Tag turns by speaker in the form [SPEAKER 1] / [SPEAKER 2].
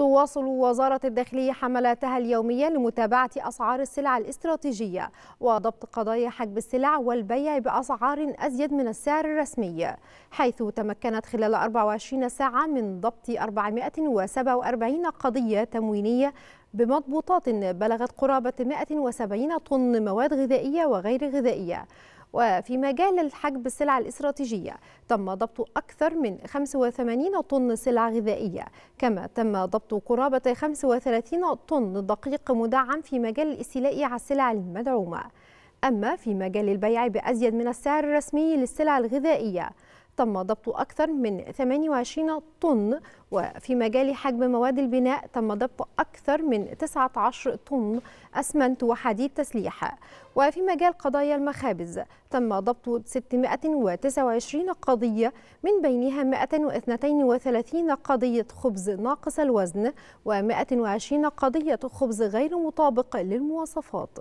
[SPEAKER 1] تواصل وزارة الداخلية حملاتها اليومية لمتابعة أسعار السلع الاستراتيجية وضبط قضايا حجب السلع والبيع بأسعار أزيد من السعر الرسمي حيث تمكنت خلال 24 ساعة من ضبط 447 قضية تموينية بمضبوطات بلغت قرابة 170 طن مواد غذائية وغير غذائية وفي مجال الحجب السلع الاستراتيجية تم ضبط أكثر من 85 طن سلع غذائية كما تم ضبط قرابة 35 طن دقيق مدعم في مجال الاستيلاء على السلع المدعومة أما في مجال البيع بأزيد من السعر الرسمي للسلع الغذائية تم ضبط أكثر من 28 طن وفي مجال حجم مواد البناء تم ضبط أكثر من 19 طن أسمنت وحديد تسليح وفي مجال قضايا المخابز تم ضبط 629 قضية من بينها 132 قضية خبز ناقص الوزن و120 قضية خبز غير مطابق للمواصفات